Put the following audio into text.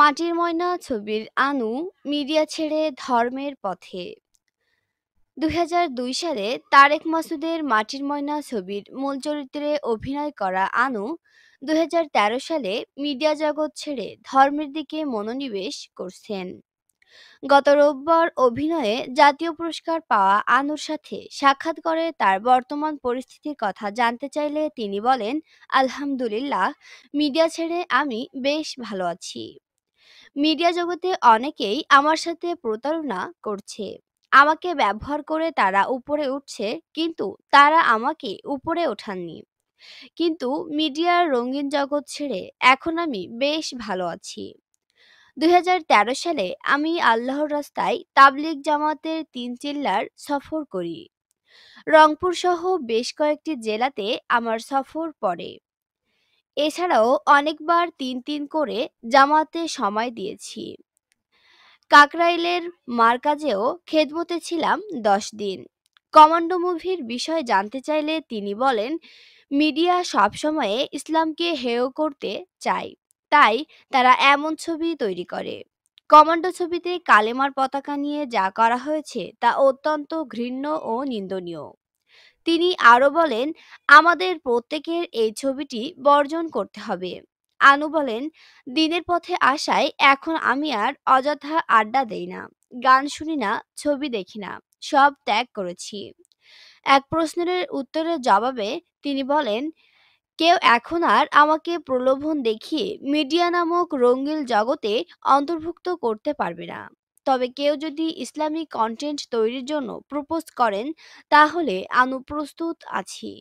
মাটির ময়না ছবির আনু মিডিয়া ছেড়ে ধর্মের পথে দুই সালে তারেক মাসুদের মাটির ময়না ছবির মূল চরিত্রে অভিনয় করা আনু দু সালে মিডিয়া জগৎ ছেড়ে ধর্মের দিকে মনোনিবেশ করছেন গত রোববার অভিনয়ে জাতীয় পুরস্কার পাওয়া আনুর সাথে সাক্ষাৎ করে তার বর্তমান পরিস্থিতির কথা জানতে চাইলে তিনি বলেন আলহামদুলিল্লাহ মিডিয়া ছেড়ে আমি বেশ ভালো আছি মিডিয়া জগতে অনেকেই আমার সাথে প্রতারণা করছে আমাকে ব্যবহার করে তারা উপরে উঠছে কিন্তু তারা আমাকে উপরে ওঠাননি কিন্তু মিডিয়ার রঙিন জগৎ ছেড়ে এখন আমি বেশ ভালো আছি দুই সালে আমি আল্লাহর রাস্তায় তাবলিগ জামাতের তিন চিল্লার সফর করি রংপুর সহ বেশ কয়েকটি জেলাতে আমার সফর পড়ে এছাড়াও অনেকবার তিন তিন করে জামাতে সময় দিয়েছি কাকরাইলের মার্কাজেও খেদমতে ছিলাম দশ দিন কমান্ডো মুভির বিষয়ে জানতে চাইলে তিনি বলেন মিডিয়া সব সময়ে ইসলামকে হেয় করতে চায় তাই তারা এমন ছবি তৈরি করে কমান্ডো ছবিতে কালেমার পতাকা নিয়ে যা করা হয়েছে তা অত্যন্ত ঘৃণ্য ও নিন্দনীয় তিনি আরও বলেন আমাদের প্রত্যেকের এই ছবিটি বর্জন করতে হবে আনু বলেন দিনের পথে আসায় এখন আমি আর অযথা আড্ডা দেই না গান শুনি না ছবি দেখি না সব ত্যাগ করেছি এক প্রশ্নের উত্তরের জবাবে তিনি বলেন কেউ এখন আর আমাকে প্রলোভন দেখিয়ে মিডিয়া নামক রঙ্গিল জগতে অন্তর্ভুক্ত করতে পারবে না তবে কেউ যদি ইসলামিক কন্টেন্ট তৈরির জন্য প্রপোজ করেন তাহলে আনু প্রস্তুত আছি